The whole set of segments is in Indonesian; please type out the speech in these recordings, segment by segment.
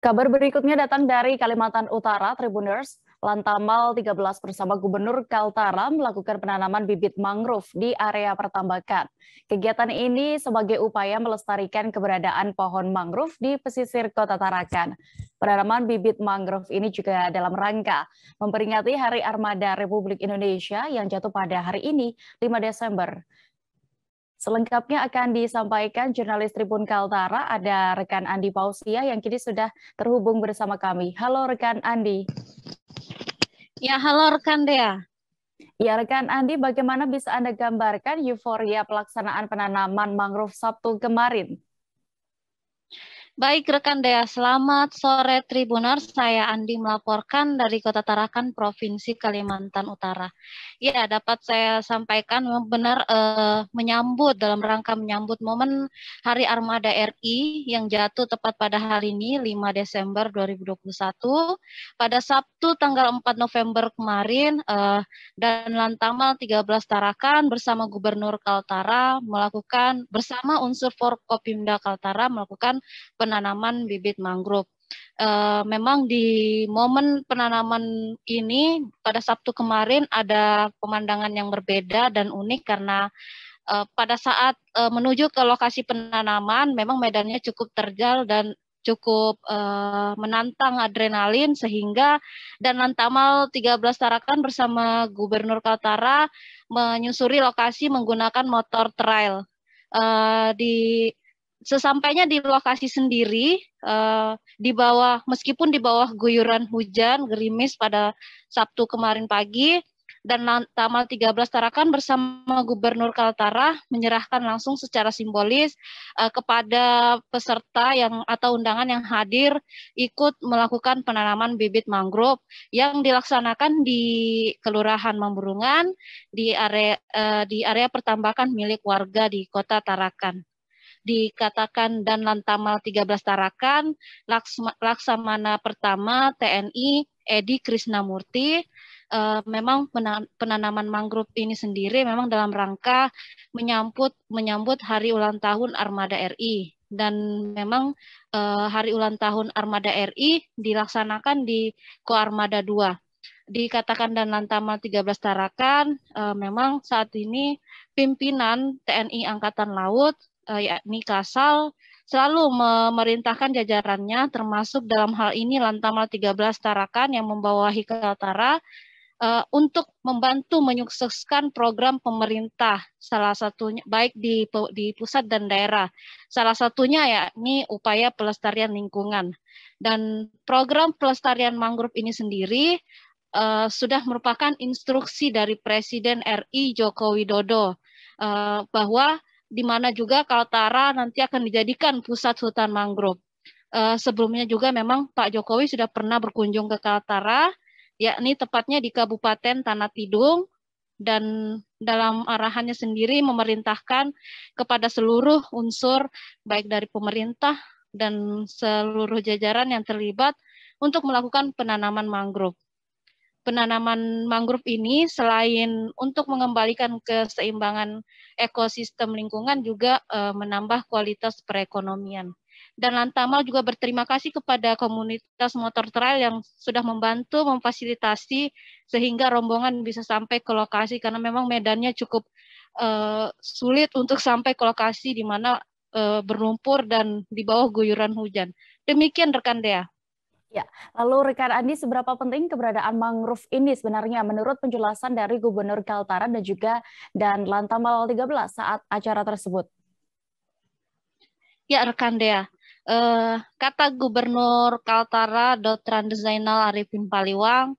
Kabar berikutnya datang dari Kalimantan Utara, Tribuners. Lantamal 13 bersama Gubernur Kaltara melakukan penanaman bibit mangrove di area pertambakan. Kegiatan ini sebagai upaya melestarikan keberadaan pohon mangrove di pesisir kota Tarakan. Penanaman bibit mangrove ini juga dalam rangka memperingati Hari Armada Republik Indonesia yang jatuh pada hari ini, 5 Desember. Selengkapnya akan disampaikan jurnalis Tribun Kaltara, ada rekan Andi Pausia yang kini sudah terhubung bersama kami. Halo rekan Andi. Ya, halo rekan Dea. Ya rekan Andi, bagaimana bisa Anda gambarkan euforia pelaksanaan penanaman mangrove Sabtu kemarin? Baik rekan Dea, selamat sore Tribuners. Saya Andi melaporkan dari Kota Tarakan, Provinsi Kalimantan Utara. Ya, dapat saya sampaikan benar eh, menyambut dalam rangka menyambut momen Hari Armada RI yang jatuh tepat pada hari ini 5 Desember 2021 pada Sabtu tanggal 4 November kemarin eh, dan Lantamal 13 Tarakan bersama Gubernur Kaltara melakukan bersama unsur Forkopimda Kaltara melakukan pen penanaman bibit mangrove. E, memang di momen penanaman ini pada Sabtu kemarin ada pemandangan yang berbeda dan unik karena e, pada saat e, menuju ke lokasi penanaman memang medannya cukup terjal dan cukup e, menantang adrenalin sehingga dan Lantamal 13 Tarakan bersama Gubernur Kaltara menyusuri lokasi menggunakan motor trail. Uh, di sesampainya di lokasi sendiri uh, di bawah meskipun di bawah guyuran hujan gerimis pada Sabtu kemarin pagi dan Tamal 13 Tarakan bersama Gubernur Kaltara menyerahkan langsung secara simbolis uh, kepada peserta yang atau undangan yang hadir ikut melakukan penanaman bibit mangrove yang dilaksanakan di Kelurahan Mamburungan di area uh, eh, di area pertambakan milik warga di Kota Tarakan dikatakan dan Lantamal 13 Tarakan, Laksamana pertama TNI Edi Krisnamurti, eh, memang penanaman mangrove ini sendiri memang dalam rangka menyambut menyambut hari ulang tahun Armada RI dan memang eh, hari ulang tahun Armada RI dilaksanakan di Koarmada 2. Dikatakan dan Lantamal 13 Tarakan, eh, memang saat ini pimpinan TNI Angkatan Laut Eh, yakni Kasal, selalu memerintahkan jajarannya, termasuk dalam hal ini Lantamal 13 Tarakan yang membawahi Kaltara, uh, untuk membantu menyukseskan program pemerintah, salah satunya baik di, di pusat dan daerah. Salah satunya yakni upaya pelestarian lingkungan. Dan program pelestarian mangrove ini sendiri uh, sudah merupakan instruksi dari Presiden RI Joko Widodo uh, bahwa di mana juga Kaltara nanti akan dijadikan pusat hutan mangrove. Uh, sebelumnya juga memang Pak Jokowi sudah pernah berkunjung ke Kaltara, yakni tepatnya di Kabupaten Tanah Tidung, dan dalam arahannya sendiri memerintahkan kepada seluruh unsur, baik dari pemerintah dan seluruh jajaran yang terlibat, untuk melakukan penanaman mangrove penanaman mangrove ini selain untuk mengembalikan keseimbangan ekosistem lingkungan juga uh, menambah kualitas perekonomian. Dan Lantamal juga berterima kasih kepada komunitas motor trail yang sudah membantu memfasilitasi sehingga rombongan bisa sampai ke lokasi karena memang medannya cukup uh, sulit untuk sampai ke lokasi di mana uh, berlumpur dan di bawah guyuran hujan. Demikian rekan Dea. Ya, lalu rekan Andi, seberapa penting keberadaan mangrove ini sebenarnya menurut penjelasan dari Gubernur Kaltara dan juga dan Lantamal 13 saat acara tersebut? Ya, rekan Dea. Uh, kata Gubernur Kaltara Dr. Zainal Arifin Paliwang,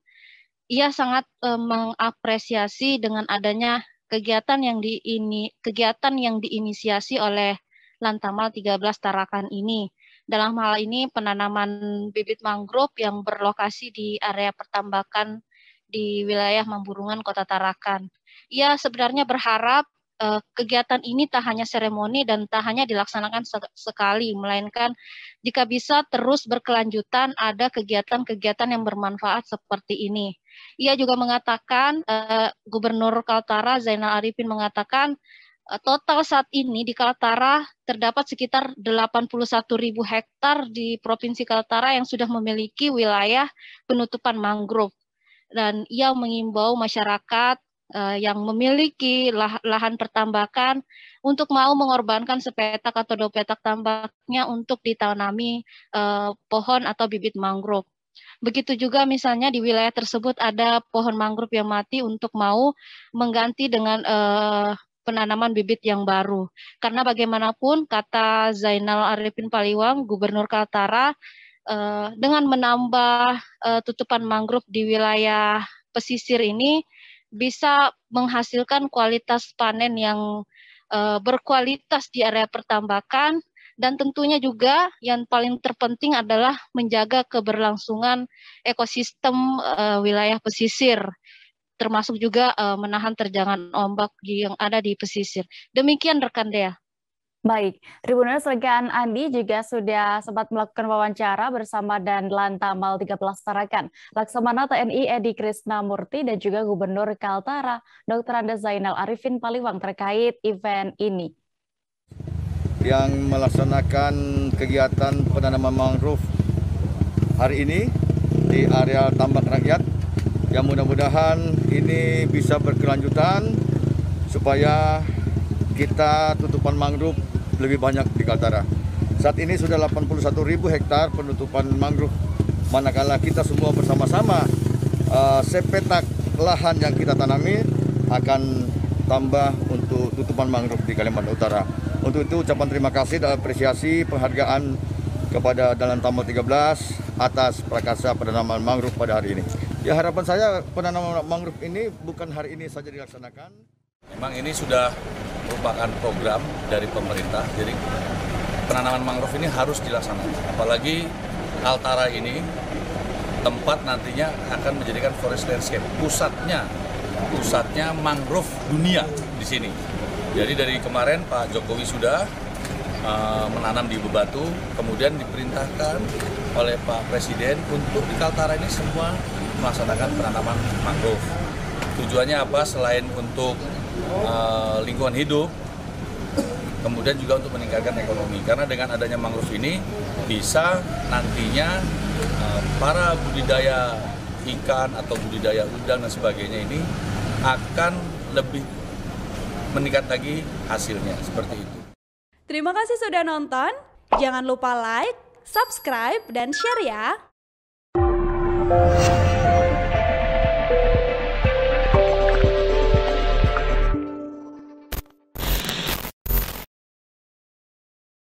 ia sangat uh, mengapresiasi dengan adanya kegiatan yang di ini kegiatan yang diinisiasi oleh Lantamal 13 Tarakan ini dalam hal ini penanaman bibit mangrove yang berlokasi di area pertambakan di wilayah Mamburungan, Kota Tarakan. Ia sebenarnya berharap eh, kegiatan ini tak hanya seremoni dan tak hanya dilaksanakan se sekali, melainkan jika bisa terus berkelanjutan ada kegiatan-kegiatan yang bermanfaat seperti ini. Ia juga mengatakan, eh, Gubernur Kaltara Zainal Arifin mengatakan, Eh, total saat ini di Kaltara terdapat sekitar 81 ribu hektar di Provinsi Kaltara yang sudah memiliki wilayah penutupan mangrove. Dan ia mengimbau masyarakat eh, yang memiliki lahan pertambakan untuk mau mengorbankan sepetak atau dua petak tambaknya untuk ditanami eh, pohon atau bibit mangrove. Begitu juga misalnya di wilayah tersebut ada pohon mangrove yang mati untuk mau mengganti dengan uh, penanaman bibit yang baru. Karena bagaimanapun kata Zainal Arifin Paliwang, Gubernur Kaltara, eh, dengan menambah eh, tutupan mangrove di wilayah pesisir ini bisa menghasilkan kualitas panen yang eh, berkualitas di area pertambakan dan tentunya juga yang paling terpenting adalah menjaga keberlangsungan ekosistem wilayah pesisir termasuk juga uh, menahan terjangan ombak yang ada di pesisir. Demikian rekan Dea. Baik, Tribuners rekan Andi juga sudah sempat melakukan wawancara bersama dan Lantamal 13 Tarakan, Laksamana TNI Edi Krisna Murti dan juga Gubernur Kaltara Dr. Anda Zainal Arifin Paliwang terkait event ini. Yang melaksanakan kegiatan penanaman mangrove hari ini di areal tambak rakyat yang mudah-mudahan ini bisa berkelanjutan supaya kita tutupan mangrove lebih banyak di Kaltara. Saat ini sudah 81 ribu hektar penutupan mangrove, manakala kita semua bersama-sama uh, sepetak lahan yang kita tanami akan tambah untuk tutupan mangrove di Kalimantan Utara. Untuk itu ucapan terima kasih dan apresiasi penghargaan kepada Dalam Tamu 13 atas Prakasa penanaman Mangrove pada hari ini. Ya harapan saya penanaman mangrove ini bukan hari ini saja dilaksanakan. Memang ini sudah merupakan program dari pemerintah, jadi penanaman mangrove ini harus dilaksanakan. Apalagi Altara ini tempat nantinya akan menjadikan forest landscape pusatnya, pusatnya mangrove dunia di sini. Jadi dari kemarin Pak Jokowi sudah uh, menanam di Bebatu, kemudian diperintahkan oleh Pak Presiden untuk di Kaltara ini semua melaksanakan penanaman mangrove. Tujuannya apa? Selain untuk uh, lingkungan hidup, kemudian juga untuk meningkatkan ekonomi. Karena dengan adanya mangrove ini bisa nantinya uh, para budidaya ikan atau budidaya udang dan sebagainya ini akan lebih meningkat lagi hasilnya seperti itu. Terima kasih sudah nonton. Jangan lupa like, subscribe, dan share ya.